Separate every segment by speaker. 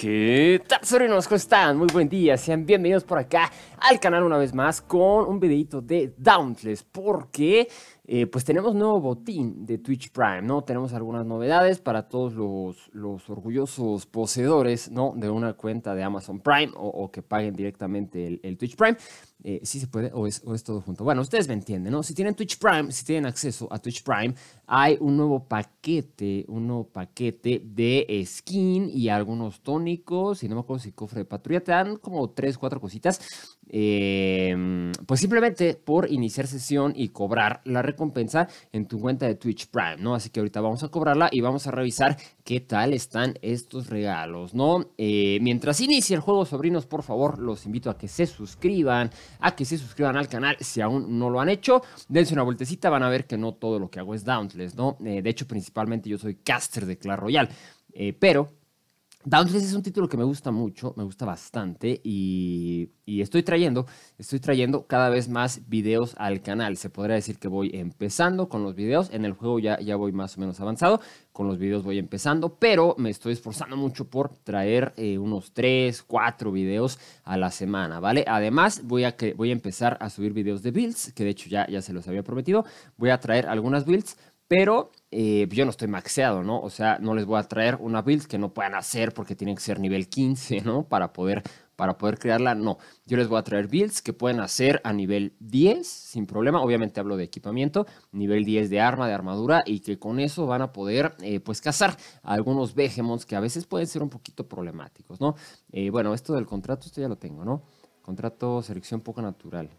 Speaker 1: ¿Qué tal, sobrinos? ¿Cómo están? Muy buen día, sean bienvenidos por acá al canal una vez más con un videito de Dauntless, porque eh, pues tenemos nuevo botín de Twitch Prime, ¿no? Tenemos algunas novedades para todos los, los orgullosos poseedores, ¿no? De una cuenta de Amazon Prime o, que paguen directamente el, Twitch Prime. Eh, sí se puede o es, es, todo junto. Bueno, ustedes me entienden, ¿no? Si tienen Twitch Prime, si tienen acceso a Twitch Prime, hay un nuevo paquete, un nuevo paquete de skin y algunos tónicos, y no me acuerdo si cofre de patrulla, te dan como tres, cuatro cositas. Eh pues simplemente por iniciar sesión y cobrar la recompensa en tu cuenta de Twitch Prime, ¿no? Así que ahorita vamos a cobrarla y vamos a revisar qué tal están estos regalos, ¿no? Eh, mientras inicia el juego, sobrinos, por favor, los invito a que se suscriban, a que se suscriban al canal si aún no lo han hecho. Dense una vueltecita, van a ver que no todo lo que hago es Dauntless, ¿no? Eh, de hecho, principalmente yo soy caster de Clash Royale, eh, pero Dauntless es un título que me gusta mucho, me gusta bastante y, estoy trayendo, estoy trayendo cada vez más videos al canal. Se podría decir que voy empezando con los videos, en el juego ya, ya voy más o menos avanzado, con los videos voy empezando, pero me estoy esforzando mucho por traer eh, unos 3, 4 videos a la semana, ¿vale? Además voy a, voy a empezar a subir videos de builds, que de hecho ya, ya se los había prometido, voy a traer algunas builds pero eh, yo no estoy maxeado, ¿no? O sea, no les voy a traer una build que no puedan hacer porque tienen que ser nivel 15, ¿no? Para poder, para poder crearla, no. Yo les voy a traer builds que pueden hacer a nivel 10 sin problema. Obviamente hablo de equipamiento, nivel 10 de arma, de armadura y que con eso van a poder, eh, pues, cazar algunos behemoths que a veces pueden ser un poquito problemáticos, ¿no? Eh, bueno, esto del contrato, esto ya lo tengo, ¿no? Contrato selección poco natural.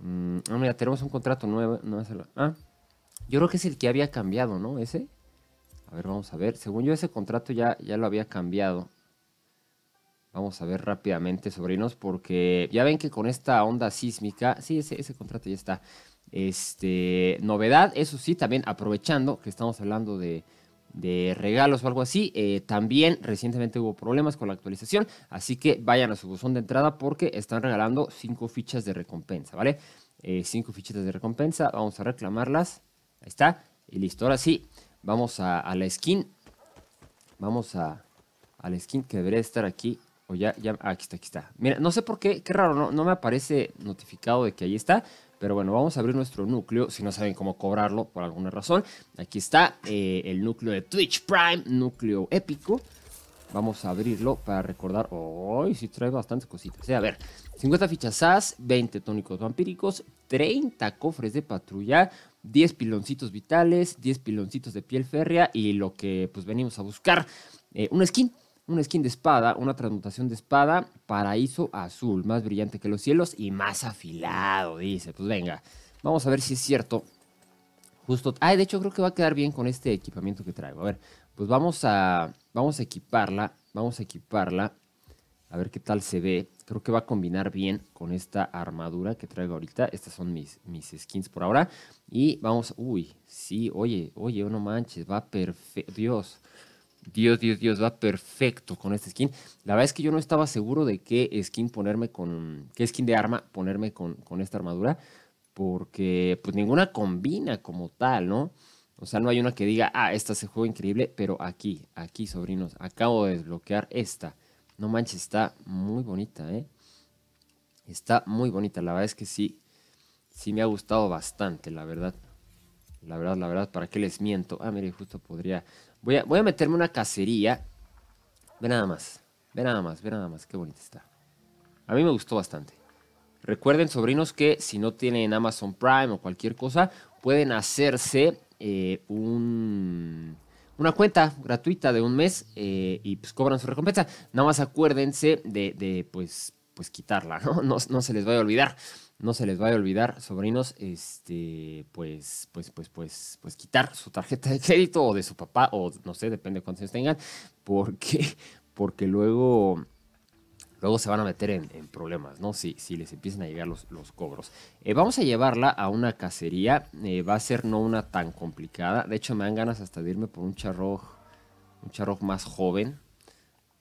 Speaker 1: No, mm, ah, mira, tenemos un contrato nuevo. No, ah, yo creo que es el que había cambiado, ¿no? Ese. A ver, vamos a ver. Según yo, ese contrato ya, ya lo había cambiado. Vamos a ver rápidamente, sobrinos, porque ya ven que con esta onda sísmica, sí, ese, ese contrato ya está. Este, novedad, eso sí, también aprovechando que estamos hablando de, regalos o algo así, eh, también recientemente hubo problemas con la actualización, así que vayan a su buzón de entrada porque están regalando 5 fichas de recompensa, ¿vale? 5 eh, fichitas de recompensa, vamos a reclamarlas está. Y listo. Ahora sí, vamos a, la skin. Vamos a, la skin que debería estar aquí. O ya, ya, ah, aquí está, aquí está. Mira, no sé por qué, qué raro, no, me aparece notificado de que ahí está. Pero bueno, vamos a abrir nuestro núcleo. Si no saben cómo cobrarlo por alguna razón, aquí está eh, el núcleo de Twitch Prime, núcleo épico. Vamos a abrirlo para recordar. ¡Ay, sí trae bastantes cositas! Eh, a ver, 50 fichas SAS, 20 tónicos vampíricos, 30 cofres de patrulla, 10 piloncitos vitales, 10 piloncitos de piel férrea y lo que pues venimos a buscar, eh, una skin, una skin de espada, una transmutación de espada, paraíso azul, más brillante que los cielos y más afilado, dice. Pues venga, vamos a ver si es cierto. Justo, ay, de hecho creo que va a quedar bien con este equipamiento que traigo. A ver, pues vamos a, vamos a equiparla, vamos a equiparla a ver qué tal se ve. Creo que va a combinar bien con esta armadura que traigo ahorita. Estas son mis, mis skins por ahora. Y vamos, uy, sí, oye, oye, oh, no manches, va perfecto. Dios, Dios, Dios, Dios, va perfecto con esta skin. La verdad es que yo no estaba seguro de qué skin ponerme con, qué skin de arma ponerme con, con esta armadura. Porque pues ninguna combina como tal, ¿no? O sea, no hay una que diga, ah, esta se juega increíble, pero aquí, aquí, sobrinos, acabo de desbloquear esta no manches, está muy bonita, ¿eh? Está muy bonita, la verdad es que sí, sí me ha gustado bastante, la verdad. La verdad, la verdad, ¿para qué les miento? Ah, mire, justo podría... Voy a, voy a meterme una cacería. Ve nada más, ve nada más, ve nada más, qué bonita está. A mí me gustó bastante. Recuerden, sobrinos, que si no tienen Amazon Prime o cualquier cosa, pueden hacerse eh, un una cuenta gratuita de un mes eh, y pues cobran su recompensa. Nada más acuérdense de, pues, pues quitarla, ¿no? ¿no? ¿no? se les vaya a olvidar. No se les vaya a olvidar, sobrinos, este, pues, pues, pues, pues, pues quitar su tarjeta de crédito o de su papá, o no sé, depende de cuántos tengan, porque, porque luego luego se van a meter en, problemas, ¿no? Si, si, les empiezan a llegar los, cobros. Eh, vamos a llevarla a una cacería, eh, va a ser no una tan complicada, de hecho me dan ganas hasta de irme por un charro, un charro más joven,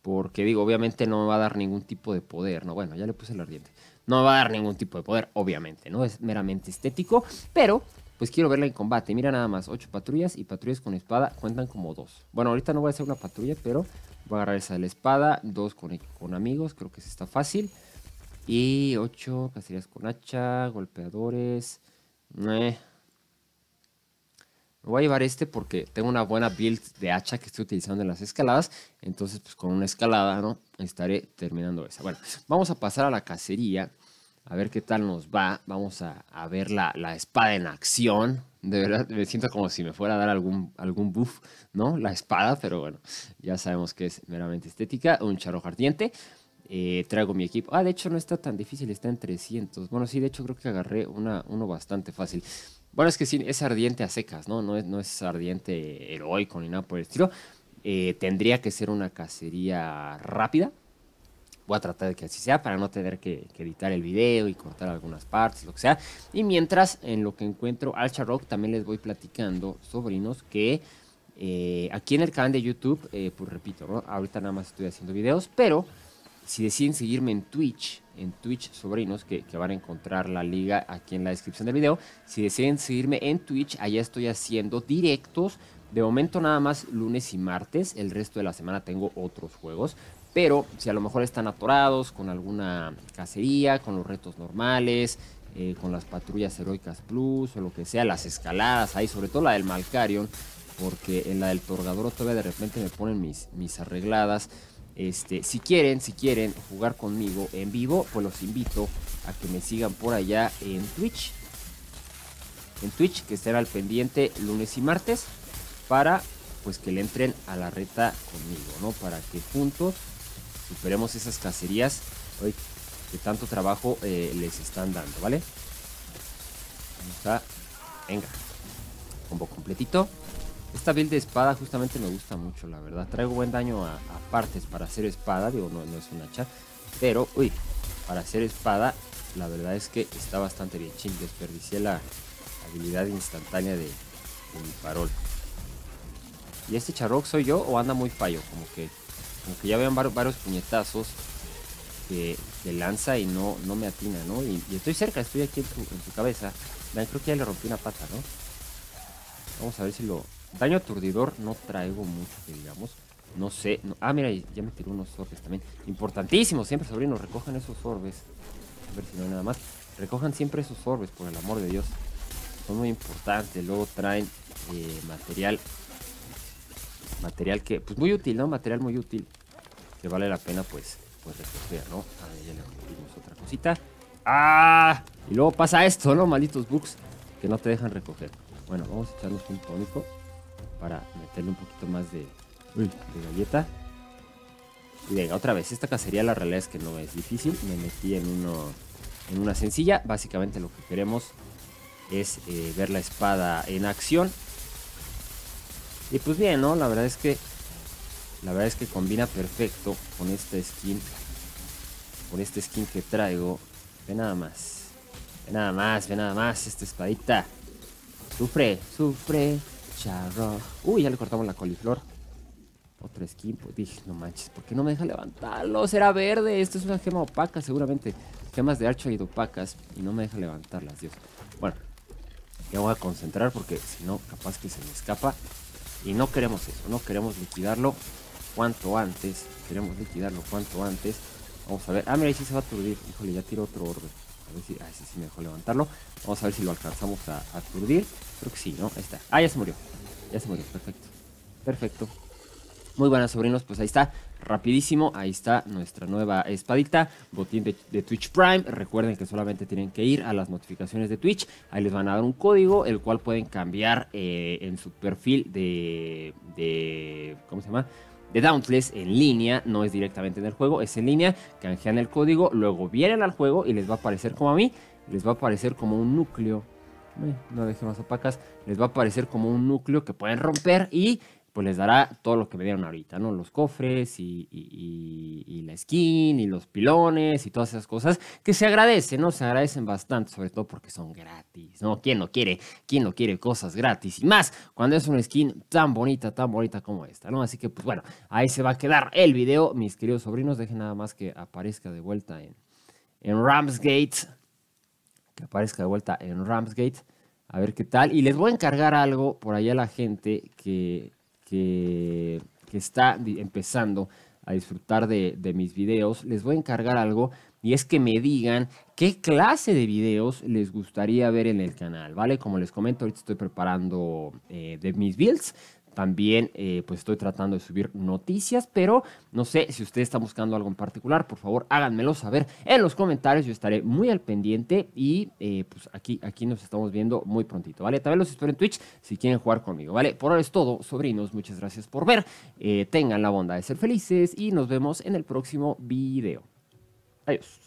Speaker 1: porque digo, obviamente no me va a dar ningún tipo de poder, ¿no? Bueno, ya le puse el ardiente. No me va a dar ningún tipo de poder, obviamente, ¿no? Es meramente estético, pero pues quiero verla en combate. Mira nada más, ocho patrullas y patrullas con espada cuentan como dos. Bueno, ahorita no voy a hacer una patrulla, pero Voy a agarrar esa de la espada. Dos con, con amigos, creo que se está fácil. Y ocho cacerías con hacha, golpeadores. Me voy a llevar este porque tengo una buena build de hacha que estoy utilizando en las escaladas. Entonces, pues con una escalada, ¿no? Estaré terminando esa. Bueno, vamos a pasar a la cacería a ver qué tal nos va. Vamos a, ver la, espada en acción. De verdad, me siento como si me fuera a dar algún, algún buff, ¿no? La espada, pero bueno, ya sabemos que es meramente estética. Un charro ardiente. Eh, traigo mi equipo. Ah, de hecho no está tan difícil, está en 300. Bueno, sí, de hecho creo que agarré uno bastante fácil. Bueno, es que sí, es ardiente a secas, ¿no? No es, no es ardiente heroico ni nada por el estilo. Eh, tendría que ser una cacería rápida, voy a tratar de que así sea para no tener que, editar el video y cortar algunas partes, lo que sea. Y mientras, en lo que encuentro al Charrock también les voy platicando, sobrinos, que eh, aquí en el canal de YouTube, eh, pues repito, ahorita nada más estoy haciendo videos, pero si deciden seguirme en Twitch, en Twitch, sobrinos, que, que, van a encontrar la liga aquí en la descripción del video. Si deciden seguirme en Twitch, allá estoy haciendo directos de momento nada más lunes y martes, el resto de la semana tengo otros juegos, pero si a lo mejor están atorados con alguna cacería, con los retos normales, eh, con las patrullas heroicas plus o lo que sea, las escaladas ahí, sobre todo la del Malcarion, porque en la del Torgador todavía de repente me ponen mis, mis arregladas. Este, si quieren, si quieren jugar conmigo en vivo, pues los invito a que me sigan por allá en Twitch. En Twitch, que estará al pendiente lunes y martes para pues que le entren a la reta conmigo, ¿no? Para que juntos superemos esas cacerías hoy, que tanto trabajo eh, les están dando, ¿vale? Vamos a... Venga. Combo completito. Esta build de espada justamente me gusta mucho, la verdad. Traigo buen daño a, partes para hacer espada. Digo, no, es un hacha. Pero, uy, para hacer espada, la verdad es que está bastante bien. Ching, desperdicié la habilidad instantánea de, un mi ¿y este Charrock soy yo o anda muy fallo? Como que, como ya vean varios puñetazos que, lanza y no, no me atina, ¿no? Y, estoy cerca, estoy aquí en su, cabeza. creo que ya le rompí una pata, ¿no? Vamos a ver si lo... Daño aturdidor no traigo mucho, digamos. No sé. Ah, mira, ya me tiró unos orbes también. Importantísimo, siempre, sobrinos, recojan esos orbes. A ver si no hay nada más. Recojan siempre esos orbes, por el amor de Dios. Son muy importantes. Luego traen eh, material Material que, pues muy útil, ¿no? Material muy útil. Que vale la pena, pues, pues recoger, ¿no? A ver, ya le otra cosita. ¡Ah! Y luego pasa esto, ¿no? Malditos bugs que no te dejan recoger. Bueno, vamos a echarnos un tónico para meterle un poquito más de, de galleta. Y venga, otra vez, esta cacería la realidad es que no es difícil. Me metí en, uno, en una sencilla. Básicamente lo que queremos es eh, ver la espada en acción y pues bien, ¿no? La verdad es que. La verdad es que combina perfecto con esta skin. Con esta skin que traigo. Ve nada más. Ve nada más, ve nada más esta espadita. Sufre, sufre, charro. Uy, ya le cortamos la coliflor. Otra skin, pues dije, no manches, ¿por qué no me deja levantarlo? Será verde, esto es una gema opaca seguramente. Gemas de archa y opacas y no me deja levantarlas, Dios. Bueno, ya voy a concentrar porque si no, capaz que se me escapa. Y no queremos eso, no queremos liquidarlo cuanto antes. Queremos liquidarlo cuanto antes. Vamos a ver. Ah, mira, ahí sí se va a aturdir. Híjole, ya tiro otro orden. A ver si. Ah, ese sí me dejó levantarlo. Vamos a ver si lo alcanzamos a, a aturdir. Creo que sí, ¿no? está. Ah, ya se murió. Ya se murió. Perfecto. Perfecto. Muy buenas, sobrinos. Pues ahí está, rapidísimo, ahí está nuestra nueva espadita, botín de, Twitch Prime. Recuerden que solamente tienen que ir a las notificaciones de Twitch. Ahí les van a dar un código, el cual pueden cambiar eh, en su perfil de, de. ¿Cómo se llama? de Dauntless en línea, no es directamente en el juego, es en línea, canjean el código, luego vienen al juego y les va a aparecer como a mí, les va a aparecer como un núcleo, no deje más opacas, les va a aparecer como un núcleo que pueden romper y pues les dará todo lo que me dieron ahorita, ¿no? Los cofres y, la skin y los pilones y todas esas cosas que se agradecen, ¿no? Se agradecen bastante, sobre todo porque son gratis, ¿no? ¿Quién no quiere? ¿Quién no quiere cosas gratis? Y más cuando es una skin tan bonita, tan bonita como esta, ¿no? Así que, pues bueno, ahí se va a quedar el video, mis queridos sobrinos. Dejen nada más que aparezca de vuelta en, en Ramsgate. Que aparezca de vuelta en Ramsgate. A ver qué tal. Y les voy a encargar algo por allá a la gente que que, está empezando a disfrutar de, mis videos, les voy a encargar algo y es que me digan qué clase de videos les gustaría ver en el canal, ¿vale? Como les comento, ahorita estoy preparando eh, de mis builds, también eh, pues estoy tratando de subir noticias, pero no sé si ustedes están buscando algo en particular, por favor háganmelo saber en los comentarios, yo estaré muy al pendiente y eh, pues aquí, aquí nos estamos viendo muy prontito, ¿vale? También los espero en Twitch si quieren jugar conmigo, ¿vale? Por ahora es todo, sobrinos, muchas gracias por ver, eh, tengan la bondad de ser felices y nos vemos en el próximo video. Adiós.